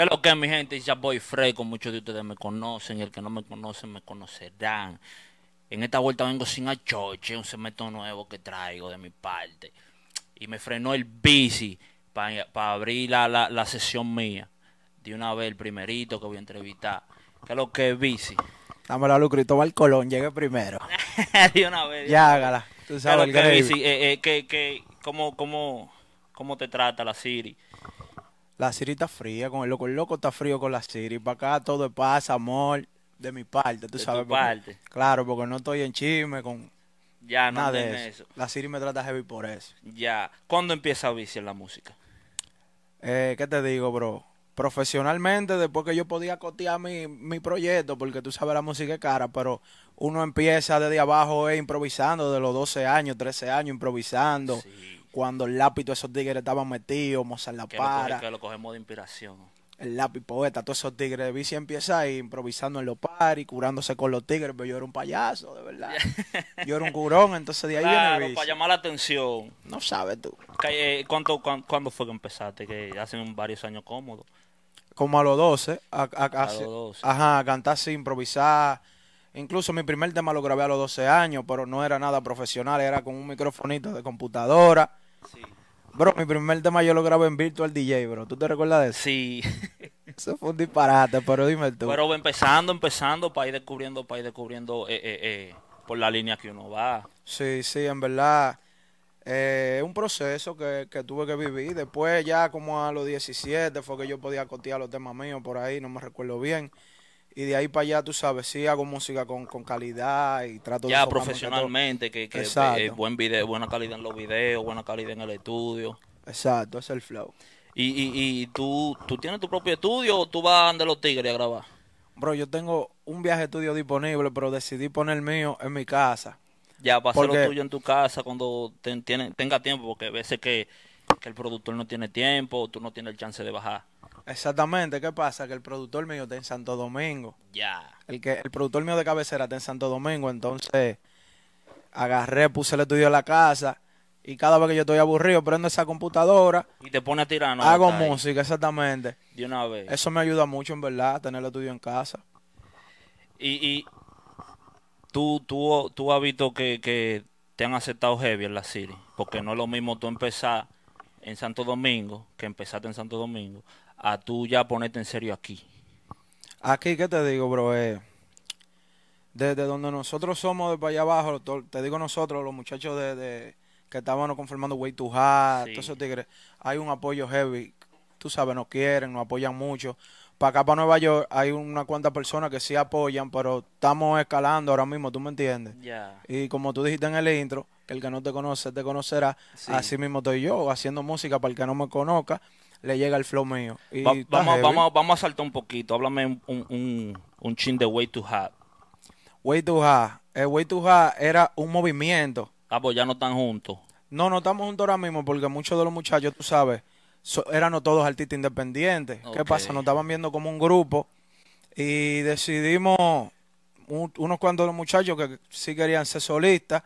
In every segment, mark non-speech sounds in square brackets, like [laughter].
¿Qué es lo que es, mi gente? Ya voy fresco. muchos de ustedes me conocen el que no me conoce me conocerán. En esta vuelta vengo sin achoche, un cemento nuevo que traigo de mi parte. Y me frenó el bici para abrir la, la, sesión mía. De una vez el primerito que voy a entrevistar. ¿Qué es lo que es bici? Dame la lucrito Cristóbal Colón, llegue primero. [laughs] de una vez. Ya hágala. Tú sabes ¿Qué lo que es bici? Eh, eh cómo, cómo te trata la Siri? La Siri está fría con el loco. El loco está frío con la Siri. Para acá todo es paz, amor. De mi parte, tú sabes. De parte. Claro, porque no estoy en chisme con. Ya, no nada de eso. La Siri me trata heavy por eso. Ya. ¿Cuándo empieza a viciar la música? Eh, ¿Qué te digo, bro? Profesionalmente, después que yo podía cotear mi, mi proyecto, porque tú sabes la música es cara, pero uno empieza desde abajo eh, improvisando, de los 12 años, 13 años improvisando cuando el lápiz, todos esos tigres estaban metidos, en la para. que lo cogemos de inspiración. El lápiz poeta, todos esos tigres. Bici empieza ahí improvisando en los y curándose con los tigres, pero yo era un payaso, de verdad. [laughs] yo era un curón, entonces de ahí claro, para llamar la atención. No sabes tú. Eh, ¿Cuánto, ¿Cuándo fue que empezaste? Que hace varios años cómodo. Como a los 12. A, a, los 12. Ajá, cantar así, improvisar. Incluso mi primer tema lo grabé a los 12 años, pero no era nada profesional, era con un microfonito de computadora Bro, mi primer tema yo lo grabé en Virtual DJ, bro. ¿Tú te recuerdas de eso? Sí. [laughs] eso fue un disparate, pero dime tú. Pero empezando, empezando, para ir descubriendo, para ir descubriendo eh, eh, eh, por la línea que uno va. Sí, sí, en verdad. Es un proceso que, que, tuve que vivir. Después, ya como a los 17, fue que yo podía cotear los temas míos por ahí, no me recuerdo bien y de ahí para allá, tú sabes, sí hago música con, calidad y trato ya de... profesionalmente, que, que eh, buen video, buena calidad en los videos, buena calidad en el estudio. Exacto, es el flow. ¿Y, y, tú, tú tienes tu propio estudio o tú vas a los tigres a grabar? Bro, yo tengo un viaje estudio disponible, pero decidí poner el mío en mi casa. Ya, para hacerlo tuyo en tu casa cuando te tenga tiempo, porque a veces que, que el productor no tiene tiempo, tú no tienes el chance de bajar. Exactamente, ¿qué pasa? Que el productor mío está en Santo Domingo. Ya. El que el productor mío de cabecera está en Santo Domingo, entonces agarré, puse el estudio en la casa y cada vez que yo estoy aburrido prendo esa computadora y te pone a tirar hago música exactamente de una vez eso me ayuda mucho en verdad tener el estudio en casa y, y tú tú tú has visto que, te han aceptado heavy en la serie porque no es lo mismo tú empezar en Santo Domingo que empezaste en Santo Domingo a tú ya ponerte en serio aquí? Aquí, ¿qué te digo, bro? Eh, desde donde nosotros somos, de para allá abajo, te digo nosotros, los muchachos de, que estábamos conformando Way to Hard, todos esos tigres, hay un apoyo heavy. Tú sabes, nos quieren, nos apoyan mucho. Para acá, para Nueva York, hay una cuantas personas que sí apoyan, pero estamos escalando ahora mismo, ¿tú me entiendes? Y como tú dijiste en el intro, que el que no te conoce te conocerá, así mismo estoy yo, haciendo música para el que no me conozca le llega el flow mío. Y vamos, vamos, vamos, a saltar un poquito. Háblame un, un, un chin de Way to Hat. Way to hat, El eh, Way to Hat era un movimiento. Ah, pues ya no están juntos. No, no estamos juntos ahora mismo porque muchos de los muchachos, tú sabes, eran todos artistas independientes. ¿Qué pasa? Nos estaban viendo como un grupo y decidimos, unos cuantos de los muchachos que sí querían ser solistas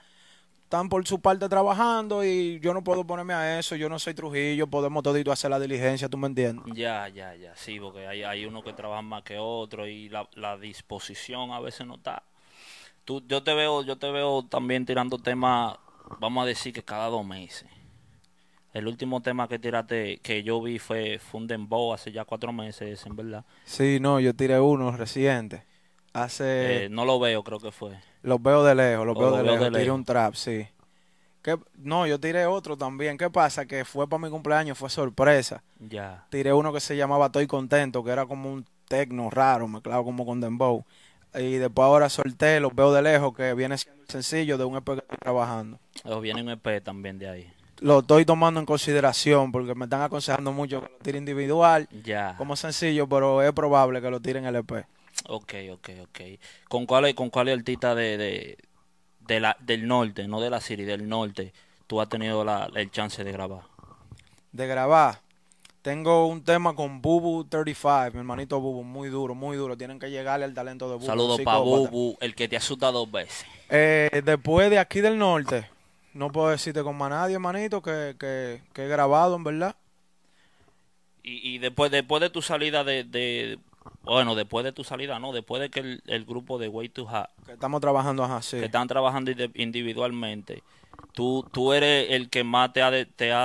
están por su parte trabajando y yo no puedo ponerme a eso, yo no soy Trujillo, podemos todito hacer la diligencia, ¿tú me entiendes? Ya, ya, ya, sí, porque hay, hay uno que trabaja más que otro y la, disposición a veces no está. Tú, yo te veo, yo te veo también tirando temas, vamos a decir que cada dos meses. El último tema que tiraste, que yo vi fue, Fundenbow hace ya cuatro meses, en verdad. Sí, no, yo tiré uno reciente. Hace. Eh, no lo veo, creo que fue. Los veo de lejos, los veo, lo de, veo lejos. lejos. Tiré un trap, sí. No, yo tiré otro también. ¿Qué pasa? Que fue para mi cumpleaños, fue sorpresa. Ya. Tiré uno que se llamaba Estoy Contento, que era como un tecno raro, mezclado como con Dembow. Y después ahora solté Los Veo de Lejos, que viene sencillo de un EP que estoy trabajando. O viene un EP también de ahí. Lo estoy tomando en consideración porque me están aconsejando mucho que lo tire individual. Ya. Como sencillo, pero es probable que lo tiren el EP. Ok, ok, ok. ¿Con cuál, con cuál artista de, de, la, del norte, no de la serie del norte, tú has tenido la, el chance de grabar? De grabar. Tengo un tema con Bubu 35, mi hermanito Bubu, muy duro, muy duro. Tienen que llegarle al talento de Bubu. Saludos para Bubu, el que te asusta dos veces. Eh, después de aquí del norte, no puedo decirte con más nadie, hermanito, que, que, he grabado, en verdad. Y, y, después, después de tu salida de, bueno, después de tu salida, no, después de que el, grupo de Way to Hat. Que estamos trabajando, así Que están trabajando individualmente. Tú, tú eres el que más te ha,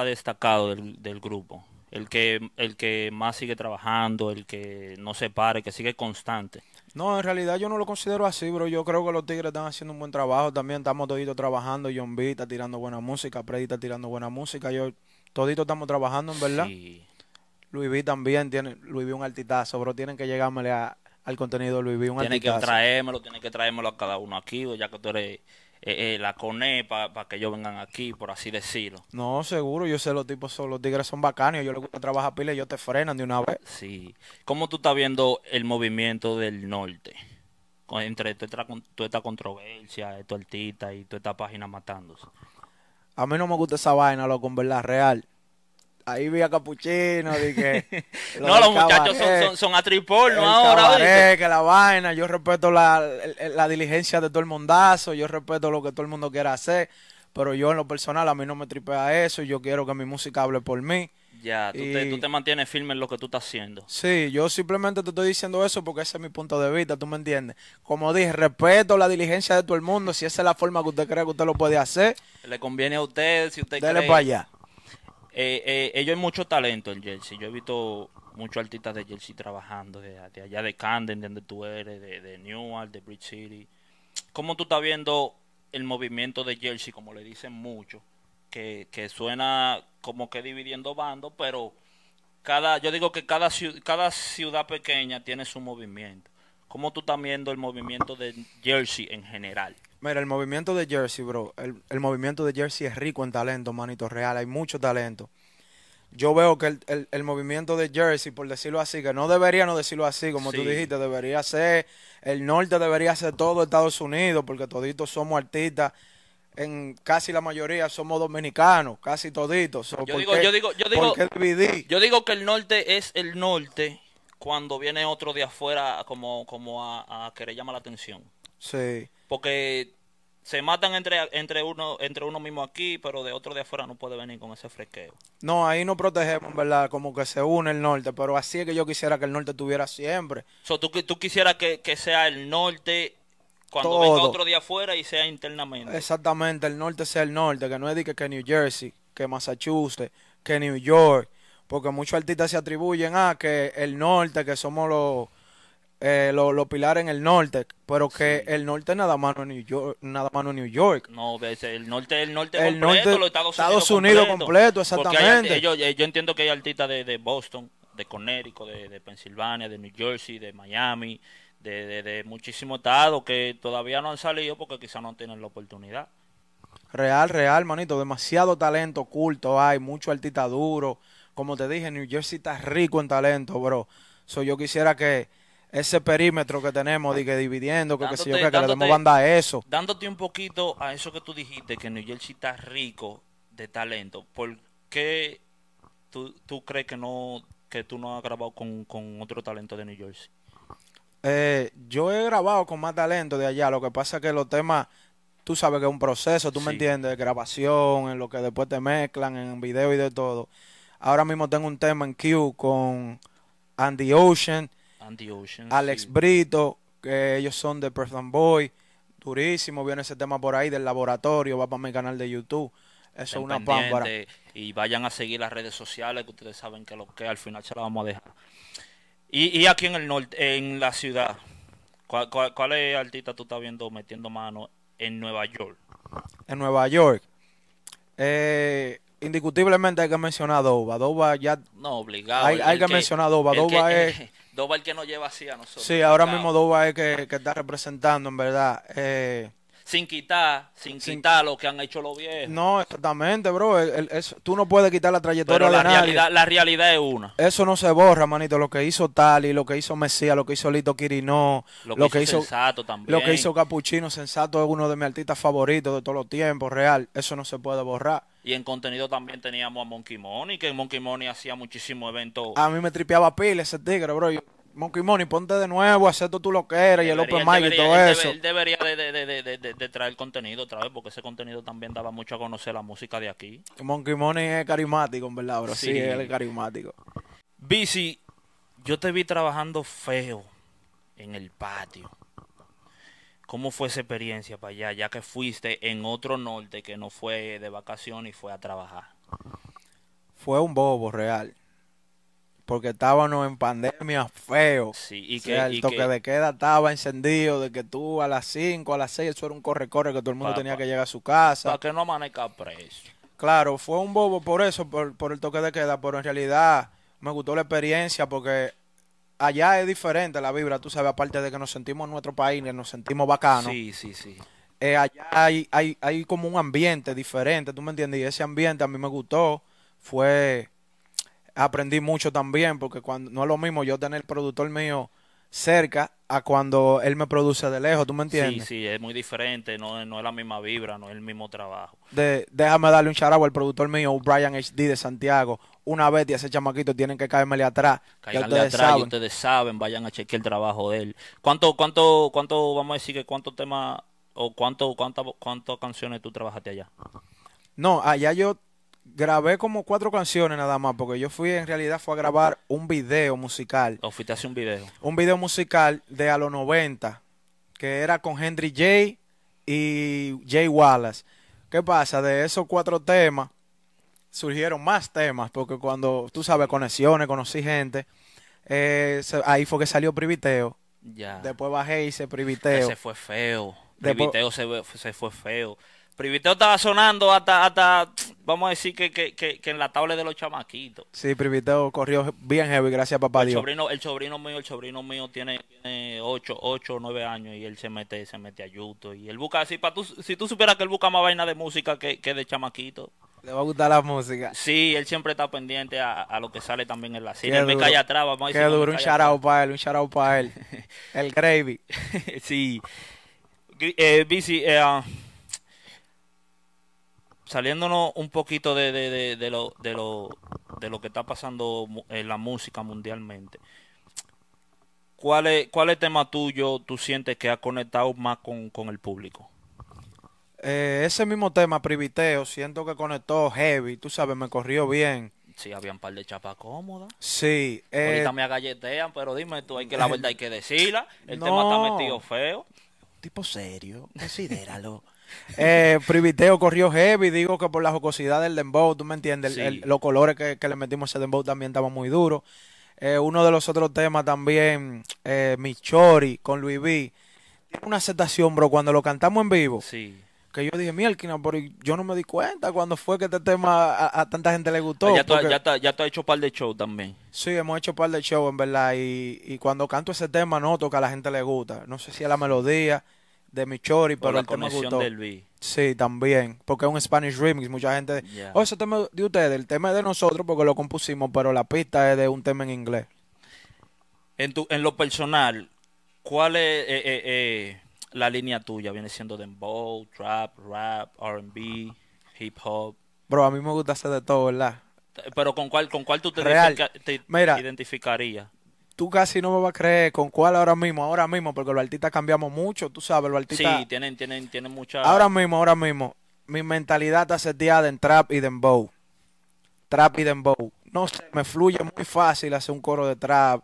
destacado del, del, grupo. El que, el que más sigue trabajando, el que no se pare, que sigue constante. No, en realidad yo no lo considero así, bro. Yo creo que los Tigres están haciendo un buen trabajo también. Estamos toditos trabajando. John B está tirando buena música. Predita está tirando buena música. Yo, toditos estamos trabajando, en verdad. Sí. Luis V también tiene, Luis V un altitazo, pero tienen que llegármele al contenido de Luis V un Tienen que traérmelo, tienen que traérmelo a cada uno aquí, pues, ya que tú eres eh, eh, la CONE para que ellos vengan aquí, por así decirlo. No, seguro, yo sé, los tipos son, los tigres son bacanos, yo les gusta trabajar pila y ellos te frenan de una vez. Sí. ¿Cómo tú estás viendo el movimiento del norte? Entre toda esta controversia, estos artistas y toda esta página matándose. A mí no me gusta esa vaina, lo con verdad, real. Ahí vi a Capuchino, dije. [laughs] no, los muchachos son, son, son, a no ahora. que la vaina, yo respeto la, diligencia de todo el mundazo, yo respeto lo que todo el mundo quiera hacer, pero yo en lo personal a mí no me tripea eso, yo quiero que mi música hable por mí. Ya, tú, te, mantienes firme en lo que tú estás haciendo. Sí, yo simplemente te estoy diciendo eso porque ese es mi punto de vista, tú me entiendes. Como dije, respeto la diligencia de todo el mundo, si esa es la forma que usted cree que usted lo puede hacer. Le conviene a usted, si usted Dele para allá. Eh, eh, ellos hay mucho talento en Jersey. Yo he visto muchos artistas de Jersey trabajando, de, allá de Camden, de donde tú eres, de, de Newark, de Bridge City. ¿Cómo tú estás viendo el movimiento de Jersey, como le dicen mucho, que, suena como que dividiendo bandos, pero cada, yo digo que cada, cada ciudad pequeña tiene su movimiento. ¿Cómo tú estás viendo el movimiento de Jersey en general? Mira, el movimiento de Jersey, bro. El, movimiento de Jersey es rico en talento, manito real. Hay mucho talento. Yo veo que el, el, movimiento de Jersey, por decirlo así, que no debería no decirlo así, como tú dijiste, debería ser, el norte debería ser todo Estados Unidos, porque toditos somos artistas, en casi la mayoría somos dominicanos, casi toditos. yo, digo, que el norte es el norte cuando viene otro de afuera como, como a, a que le llama la atención. Sí. Porque se matan entre, entre, uno, entre uno mismo aquí, pero de otro de afuera no puede venir con ese fresqueo. No, ahí no protegemos, ¿verdad? Como que se une el norte, pero así es que yo quisiera que el norte tuviera siempre. So, ¿Tú, tú quisieras que, sea el norte cuando venga otro de afuera y sea internamente? Exactamente, el norte sea el norte, que no es que, que New Jersey, que Massachusetts, que New York, porque muchos artistas se atribuyen a que el norte, que somos los los eh, lo pilares en el norte, pero que el norte nada más no es New York, nada más no New York. No, el norte el norte completo, Estados, Unidos, completo, exactamente. yo, eh, yo entiendo que hay artistas de, Boston, de Connecticut, de, de, Pensilvania, de New Jersey, de Miami, de, de, de muchísimos estados que todavía no han salido porque quizás no tienen la oportunidad. Real, real, manito, demasiado talento oculto hay, mucho artista duro. Como te dije, New Jersey está rico en talento, bro. So, yo quisiera que, ese perímetro que tenemos, de que dividiendo, que, dándote, yo, le demos banda a eso. Dándote un poquito a eso que tú dijiste, que New Jersey está rico de talento, ¿por qué tú, tú crees que no que tú no has grabado con, otro talento de New Jersey? Eh, yo he grabado con más talento de allá, lo que pasa es que los temas tú sabes que es un proceso, tú me entiendes, de grabación, en lo que después te mezclan, en video y de todo. Ahora mismo tengo un tema en Q con Andy Ocean, Alex Brito, que ellos son de Perth Boy. Durísimo, viene ese tema por ahí del laboratorio, va para mi canal de YouTube. Eso es una pámpara. Y vayan a seguir las redes sociales, que ustedes saben que lo que al final se la vamos a dejar. Y, aquí en el norte, en la ciudad, ¿cuál, cuál es artista tú estás viendo metiendo mano en Nueva York? En Nueva York. Eh, indiscutiblemente hay que mencionar a Dova Doba ya. No, obligado. Hay, hay que, mencionar a que, es. el que nos lleva así a nosotros. Sí, ahora mismo Dova es que, que está representando, en verdad. Eh, sin quitar, sin, quitar lo que han hecho los viejos. No, exactamente, bro. tú no puedes quitar la trayectoria Pero la de realidad, La realidad es una. Eso no se borra, manito. Lo que hizo Tali, lo que hizo Mesías, lo que hizo Lito Quirinó, lo que, hizo, Sensato también. Lo que hizo Capuchino Sensato es uno de mis artistas favoritos de todos los tiempos, real. Eso no se puede borrar. Y en contenido también teníamos a Monkey Money, que Monkey Money hacía muchísimos eventos. A mí me tripeaba Pile ese tigre, bro. Monkey Money, ponte de nuevo, acepto tú lo que eres y el Open Mike y todo eso. él debería de, traer contenido otra vez, porque ese contenido también daba mucho a conocer la música de aquí. Monkey Money es carismático, en verdad, bro. Sí, sí él es carismático. Bici, yo te vi trabajando feo en el patio. ¿Cómo fue esa experiencia para allá, ya que fuiste en otro norte que no fue de vacaciones y fue a trabajar? Fue un bobo real porque estábamos en pandemia feo. Sí, y que el toque de queda estaba encendido de que tú a las 5, a las 6, eso era un corre-corre que todo el mundo tenía que llegar a su casa. Para que no amanezca preso. Claro, fue un bobo por eso, por, el toque de queda, pero en realidad me gustó la experiencia porque allá es diferente la vibra, tú sabes, aparte de que nos sentimos en nuestro país, nos sentimos bacanos. Sí, sí, sí. Eh, allá hay, hay, hay como un ambiente diferente, ¿tú me entiendes? Y ese ambiente a mí me gustó, fue aprendí mucho también, porque cuando no es lo mismo yo tener el productor mío cerca a cuando él me produce de lejos, ¿tú me entiendes? Sí, sí, es muy diferente, no, no es la misma vibra, no es el mismo trabajo. De, déjame darle un charago al productor mío, Brian HD de Santiago. Una vez y ese chamaquito tienen que caermele atrás. le atrás, Y ustedes saben, vayan a chequear el trabajo de él. ¿Cuánto, cuánto, cuánto, vamos a decir que cuántos temas o cuánto, cuántas cuántas canciones tú trabajaste allá? No, allá yo grabé como cuatro canciones nada más, porque yo fui en realidad fue a grabar un video musical. ¿O fuiste a hacer un video? Un video musical de a los 90, que era con Henry J y Jay Wallace. ¿Qué pasa? De esos cuatro temas surgieron más temas, porque cuando tú sabes, conexiones, conocí gente, eh, ahí fue que salió Priviteo. Ya. Después bajé y hice Priviteo. Se fue feo. Priviteo se, se fue feo. Priviteo estaba sonando hasta, hasta vamos a decir que, en la tabla de los chamaquitos. Sí, Priviteo corrió bien heavy, gracias a papá el Dios. Sobrino, el sobrino mío, sobrino mío tiene, 8, 8 9 años y él se mete, se mete a Yuto. Y él busca, si, para tú, si tú supieras que él busca más vaina de música que, que de chamaquito. Le va a gustar la música. Sí, él siempre está pendiente a, a lo que sale también en la cine. Qué me calla atrás, un shout para él, un charao para él. [laughs] el Gravy. sí. Bici... eh, eh ah, saliéndonos un poquito de, de, lo, de, lo, de lo que está pasando en la música mundialmente, ¿cuál es, cuál es el tema tuyo tú sientes que ha conectado más con, el público? Eh, ese mismo tema, Priviteo, siento que conectó heavy, tú sabes, me corrió bien. Sí, había un par de chapas cómodas. Sí. Eh, Ahorita me agalletean, pero dime tú, hay que la eh, verdad hay que decirla. El tema está metido feo. Tipo serio, considéralo. [laughs] Eh, Priviteo corrió heavy, digo que por la jocosidad del dembow, tú me entiendes, los colores que, le metimos a ese dembow también estaba muy duro eh, uno de los otros temas también, eh, Michori con Luis B. Tiene una aceptación, bro, cuando lo cantamos en vivo. Sí. Que yo dije, mierda, pero yo no me di cuenta cuando fue que este tema a, tanta gente le gustó. Ah, ya, ya, has hecho par de shows también. Sí, hemos hecho par de shows, en verdad. Y, y cuando canto ese tema, noto que a la gente le gusta. No sé si es la melodía, de Michori, pero la el tema Del Sí, también, porque es un Spanish remix, mucha gente, o oh, ese tema de ustedes, el tema es de nosotros porque lo compusimos, pero la pista es de un tema en inglés. En, tu, en lo personal, ¿cuál es eh, eh, eh, la línea tuya? ¿Viene siendo dembow, trap, rap, R&B, hip hop? Bro, a mí me gusta hacer de todo, ¿verdad? Pero ¿con cuál, con cuál tú te, identificarías? tú casi no me vas a creer con cuál ahora mismo, ahora mismo, porque los artistas cambiamos mucho, tú sabes, los artistas. Sí, tienen, tienen, tienen mucha. Ahora mismo, ahora mismo, mi mentalidad está día de trap y bow. Trap y dembow. No sé, me fluye muy fácil hacer un coro de trap,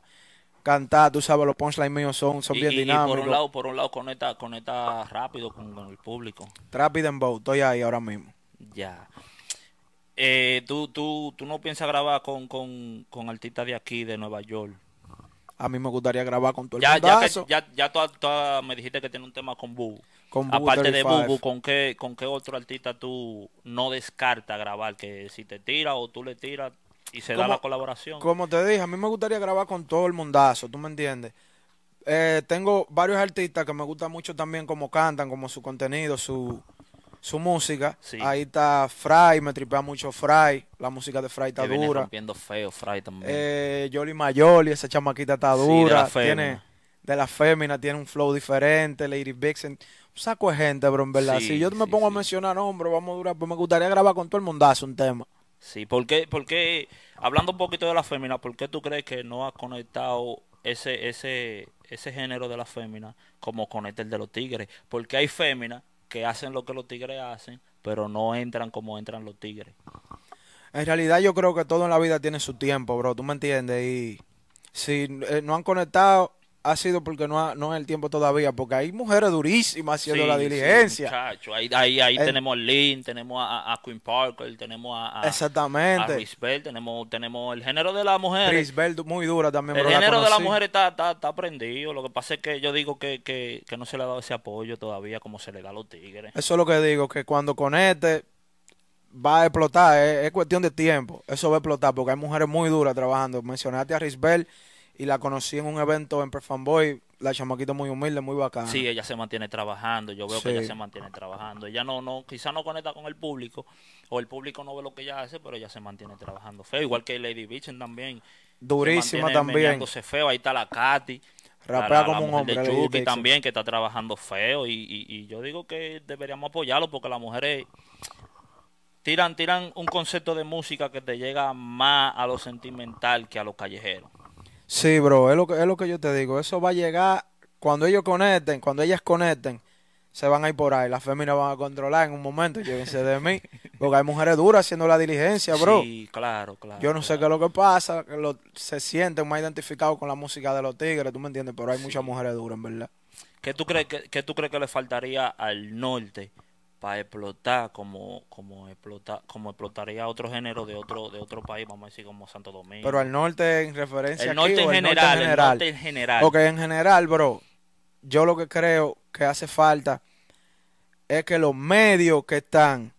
cantar, tú sabes, los punchlines míos son, son bien dinámicos. Y por un lado, por un lado, conecta, conecta rápido con, el público. Trap y dembow, estoy ahí ahora mismo. Ya. Eh, tú, ¿Tú no piensas grabar con, con, con artistas de aquí, de Nueva York? A mí me gustaría grabar con todo el ya, ya, me dijiste que tiene un tema con Bubu. Aparte de Bubu, ¿con qué, ¿con qué otro artista tú no descarta grabar? Que si te tira o tú le tiras y se da la colaboración. Como te dije, a mí me gustaría grabar con todo el mundazo, ¿tú me entiendes? Eh, tengo varios artistas que me gustan mucho también como cantan, como su contenido, su, su música. Ahí está Fry, me tripea mucho Fry. La música de Fry está dura. dura. Viene rompiendo feo Fry también. Eh, Yoli Mayoli, esa chamaquita está dura. de tiene de la fémina, tiene un flow diferente. Lady Vixen, un saco de gente, bro, en verdad. si yo me pongo a mencionar nombres, vamos a durar, pues me gustaría grabar con todo el mundazo un tema. Sí, porque, porque hablando un poquito de la fémina, ¿por qué tú crees que no has conectado ese, ese, ese género de la fémina como conecta el de los tigres? Porque hay féminas que hacen lo que los tigres hacen, pero no entran como entran los tigres. En realidad yo creo que todo en la vida tiene su tiempo, bro, tú me entiendes. Y si eh, no han conectado, ha sido porque no, no es el tiempo todavía, porque hay mujeres durísimas haciendo la diligencia. Sí, Ahí, ahí, ahí eh, tenemos a Lynn, tenemos a, Queen Parker, tenemos a, exactamente. A tenemos, tenemos el género de la mujer. Bell, muy dura también. El género de la mujer está, está, prendido. Lo que pasa es que yo digo que, no se le ha dado ese apoyo todavía como se le da a los tigres. Eso es lo que digo, que cuando conecte va a explotar, es, cuestión de tiempo. Eso va a explotar porque hay mujeres muy duras trabajando. Mencionaste a Bell y la conocí en un evento en Boy. La chamaquita muy humilde, muy bacana. Sí, ella se mantiene trabajando. Yo veo que ella se mantiene trabajando. Ella no, no, quizá no conecta con el público o el público no ve lo que ella hace, pero ella se mantiene trabajando feo. Igual que Lady Bichon también. Durísima también. se también. feo. Ahí está la Katy. Rapea como un hombre. De Chucky también, que está trabajando feo. Y, yo digo que deberíamos apoyarlo porque las mujeres tiran, tiran un concepto de música que te llega más a lo sentimental que a lo callejero. Sí, bro, es lo, que, es lo que yo te digo. Eso va a llegar cuando ellos conecten, cuando ellas conecten, se van a ir por ahí. Las féminas van a controlar en un momento, llévense de mí. Porque hay mujeres duras haciendo la diligencia, bro. Sí, claro, claro. Yo no sé qué es lo que pasa, que lo, se sienten más identificados con la música de los tigres, tú me entiendes, pero hay muchas mujeres duras, en verdad. ¿Qué tú, crees que, qué tú crees que le faltaría al norte para explotar como como explota, como explotaría otro género de otro de otro país vamos a decir como Santo Domingo pero al norte en referencia norte, norte en general en general porque en general bro yo lo que creo que hace falta es que los medios que están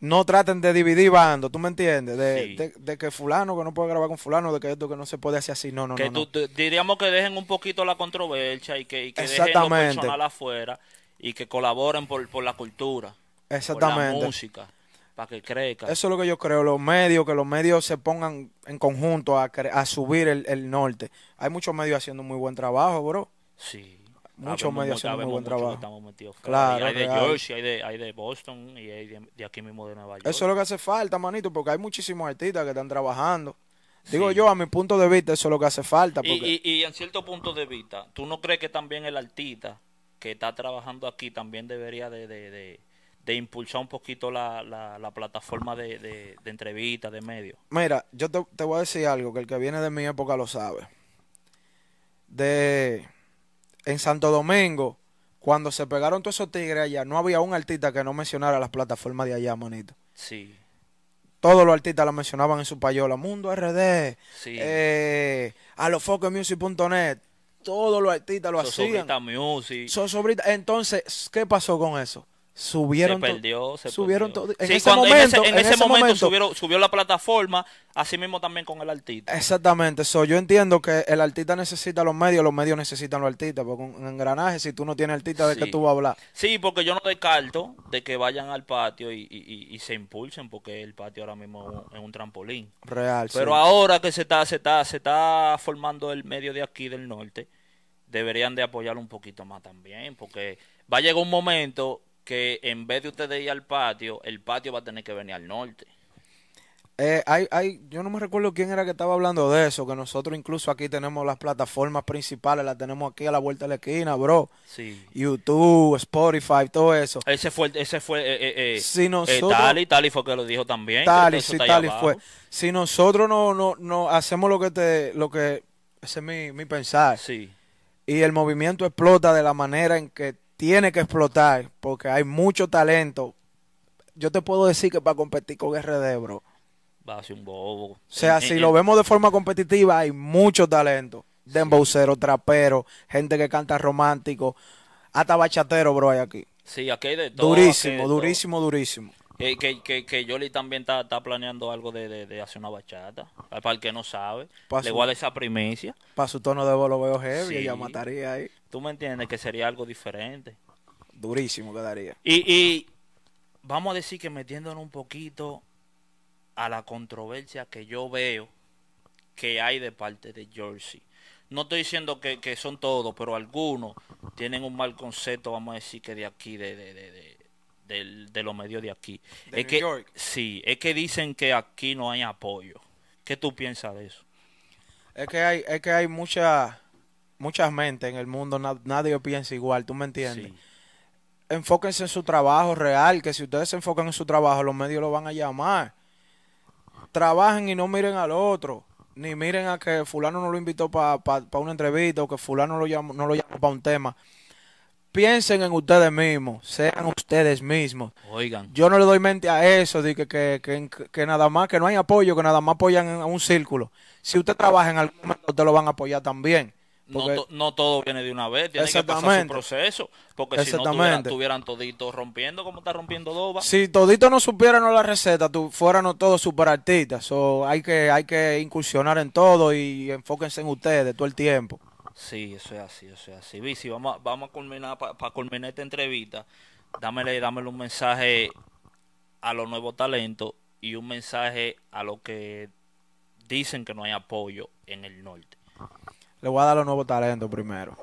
no traten de dividir bando, ¿tú me entiendes? De, que fulano que no puede grabar con fulano, de que esto que no se puede hacer así, no, no, no, Diríamos que dejen un poquito la controversia y que, y que dejen lo personal afuera y que colaboren por, la cultura, Exactamente. por la música, para que crezca. Eso es lo que yo creo, los medios, que los medios se pongan en conjunto a, a subir el, el, norte. Hay muchos medios haciendo muy buen trabajo, bro. Sí. Muchos medios haciendo muy buen trabajo. claro, hay de hay de, hay de Boston y hay de, aquí mismo de Nueva York. Eso es lo que hace falta, manito, porque hay muchísimos artistas que están trabajando. Digo yo, a mi punto de vista, eso es lo que hace falta. Y, y en cierto punto de vista, ¿tú no crees que también el artista que está trabajando aquí también debería de, impulsar un poquito la, la, plataforma de, entrevistas, de medios. Mira, yo te, voy a decir algo que el que viene de mi época lo sabe. De en Santo Domingo, cuando se pegaron todos esos tigres allá, no había un artista que no mencionara las plataformas de allá, monito. Sí. Todos los artistas lo mencionaban en su payola. Mundo RD, sí. eh, a los todos los artistas lo Sosobrita hacían. Music. Sosobrita Entonces, ¿qué pasó con eso? subieron se perdió, se subieron perdió. En, ese momento, en, ese, momento, subió la plataforma así mismo también con el artista exactamente yo entiendo que el artista necesita los medios los medios necesitan los artistas porque un, engranaje si tú no tienes artista de qué tú vas a hablar sí porque yo no descarto de que vayan al patio y, se impulsen porque el patio ahora mismo es un trampolín real pero ahora que se está se está se está formando el medio de aquí del norte deberían de apoyarlo un poquito más también porque va a llegar un momento que en vez de ustedes ir al patio, el patio va a tener que venir al norte. Eh, yo no me recuerdo quién era que estaba hablando de eso, que nosotros incluso aquí tenemos las plataformas principales, las tenemos aquí a la vuelta de la esquina, bro. Sí. YouTube, Spotify, todo eso. Ese fue, ese fue, eh, eh, eh si eh, nosotros, fue que lo dijo también. y sí, y fue. Si nosotros no, no, no hacemos lo que te, lo que, ese es mi, mi pensar. Sí. Y el movimiento explota de la manera en que tiene que explotar porque hay mucho talento. Yo te puedo decir que para competir con RD, bro. Va a ser un bobo. O sea, eh, si eh, lo eh. vemos de forma competitiva, hay mucho talento. Dembowcero, trapero, gente que canta romántico, hasta bachatero, bro, hay aquí. Sí, aquí hay de todo. Durísimo, durísimo, durísimo. Que, que, que, también está, planeando algo de, de, hacer una bachata. Para el que no sabe, le igual esa primicia. Para su tono de voz lo veo heavy, ya ella mataría ahí. Tú me entiendes que sería algo diferente. Durísimo quedaría. Y, y vamos a decir que metiéndonos un poquito a la controversia que yo veo que hay de parte de Jersey. No estoy diciendo que, son todos, pero algunos tienen un mal concepto, vamos a decir, que de aquí, de, de, de, de de los medios de aquí. es que, York. Sí, es que dicen que aquí no hay apoyo. ¿Qué tú piensas de eso? Es que hay, es que hay mucha muchas mentes en el mundo, nadie piensa igual, tú me entiendes. Enfóquense en su trabajo real, que si ustedes se enfocan en su trabajo, los medios lo van a llamar. Trabajen y no miren al otro. Ni miren a que fulano no lo invitó para pa, una entrevista o que fulano lo no lo llamó para un tema piensen en ustedes mismos, sean ustedes mismos. Oigan. Yo no le doy mente a eso, de que, que, nada más, que no hay apoyo, que nada más apoyan a un círculo. Si usted trabaja en algún te lo van a apoyar también no, no, todo viene de una vez, tiene que pasar un proceso, porque si no tuvieran, estuvieran toditos rompiendo como está rompiendo Doba. Si toditos no supieran la receta, tú, fueran todos superartistas, so, hay que hay que incursionar en todo y enfóquense en ustedes todo el tiempo. Sí, eso es así, eso es así. vamos a, vamos a culminar, para culminar esta entrevista, dámele, dámele un mensaje a los nuevos talentos y un mensaje a los que dicen que no hay apoyo en el norte. Le voy a dar los nuevos talentos primero.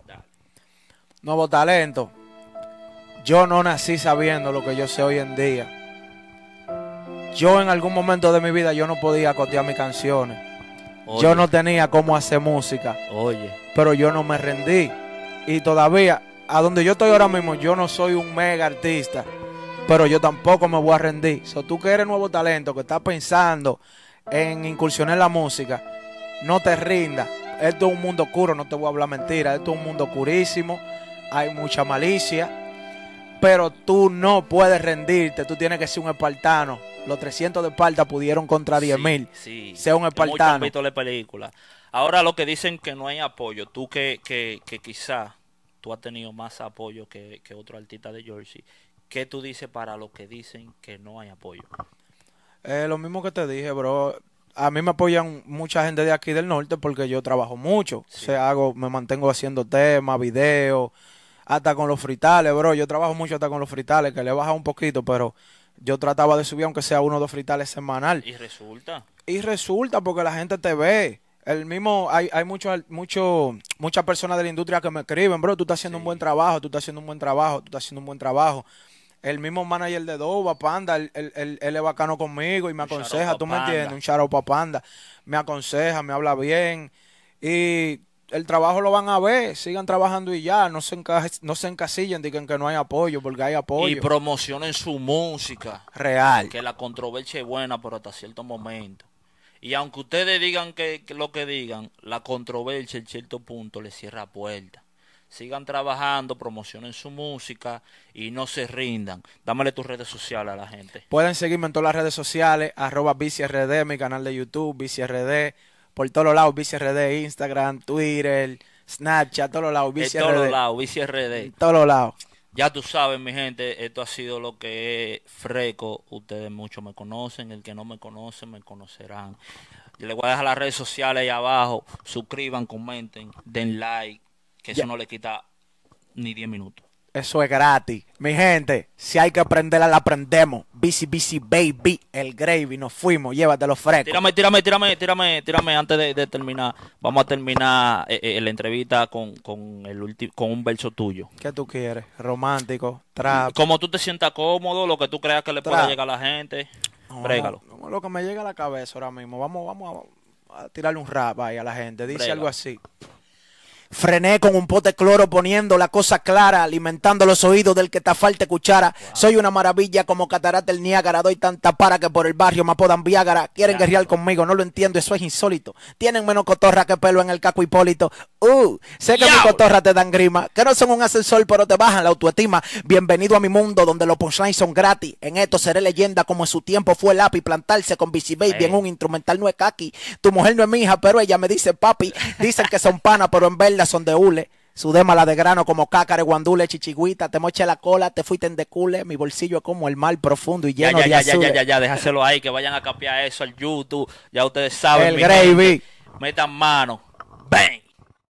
Nuevo talento. Yo no nací sabiendo lo que yo sé hoy en día. Yo en algún momento de mi vida yo no podía cotear mis canciones. Yo no tenía cómo hacer música. Oye. Pero yo no me rendí. Y todavía, a donde yo estoy ahora mismo, yo no soy un mega artista. Pero yo tampoco me voy a rendir. Si tú que eres nuevo talento, que estás pensando en incursionar en la música, no te rindas esto es un mundo oscuro, no te voy a hablar mentira, esto es un mundo curísimo, hay mucha malicia, pero tú no puedes rendirte, tú tienes que ser un espartano. Los 300 de Esparta pudieron contra 10.000. mil. Sea un espartano. película. Ahora lo que dicen que no hay apoyo, tú que, que, quizá tú has tenido más apoyo que, otro artista de Jersey, ¿qué tú dices para los que dicen que no hay apoyo? Eh, lo mismo que te dije, bro a mí me apoyan mucha gente de aquí del norte porque yo trabajo mucho. se O sea, hago, me mantengo haciendo temas, videos, hasta con los fritales, bro. Yo trabajo mucho hasta con los fritales, que le he bajado un poquito, pero yo trataba de subir aunque sea uno o dos fritales semanal. Y resulta. Y resulta porque la gente te ve. El mismo, hay, hay muchos mucho, muchas personas de la industria que me escriben, bro, tú estás haciendo un buen trabajo, tú estás haciendo un buen trabajo, tú estás haciendo un buen trabajo el mismo manager de Dova, Panda, él, es bacano conmigo y me aconseja, tú me entiendes, un charo para Panda, me aconseja, me habla bien y el trabajo lo van a ver, sigan trabajando y ya, no se, no se encasillen, digan que no hay apoyo, porque hay apoyo. Y promocionen su música. Real. Que la controversia es buena, pero hasta cierto momento. Y aunque ustedes digan que, lo que digan, la controversia en cierto punto le cierra puerta sigan trabajando, promocionen su música y no se rindan. Dámale tus redes sociales a la gente. Pueden seguirme en todas las redes sociales, arroba ViciRD, mi canal de YouTube, ViciRD, por todos lados, ViciRD, Instagram, Twitter, Snapchat, todos lados, ViciRD. De todos lados, ViciRD. todos lados. Ya tú sabes, mi gente, esto ha sido lo que es Freco. Ustedes mucho me conocen, el que no me conoce me conocerán. les voy a dejar las redes sociales ahí abajo. Suscriban, comenten, den like que eso no le quita ni 10 minutos. Eso es gratis. Mi gente, si hay que aprenderla, la aprendemos. Bici, bici, baby, el gravy, nos fuimos, llévatelo fresco. Tírame, tírame, tírame, tírame, tírame antes de, terminar. Vamos a terminar eh, eh, la entrevista con, con el con un verso tuyo. ¿Qué tú quieres? Romántico, trap. Como tú te sientas cómodo, lo que tú creas que le pueda llegar a la gente, Régalo. lo que me llega a la cabeza ahora mismo. Vamos, vamos a, tirarle un rap ahí a la gente. Dice algo así. Frené con un pote cloro poniendo la cosa clara, alimentando los oídos del que te falte cuchara. Soy una maravilla como catarata el Niágara, doy tanta para que por el barrio me apodan Viágara. Quieren guerrear conmigo, no lo entiendo, eso es insólito. Tienen menos cotorra que pelo en el caco Hipólito. Uh, sé que mis cotorras te dan grima, que no son un ascensor, pero te bajan la autoestima. Bienvenido a mi mundo donde los punchlines son gratis. En esto seré leyenda como en su tiempo fue el plantarse con BC Baby en un instrumental no es kaki. Tu mujer no es mi hija, pero ella me dice papi. Dicen que son pana, pero en verdad son de hule. dema la de grano como cácares guandule, chichiguita te moche la cola, te fuiste en decule, mi bolsillo es como el mal profundo y lleno ya, ya, de Ya, ya, ya, ya, déjaselo ahí, que vayan a capear eso al YouTube, ya ustedes saben. El gravy. Metan mano. Ven.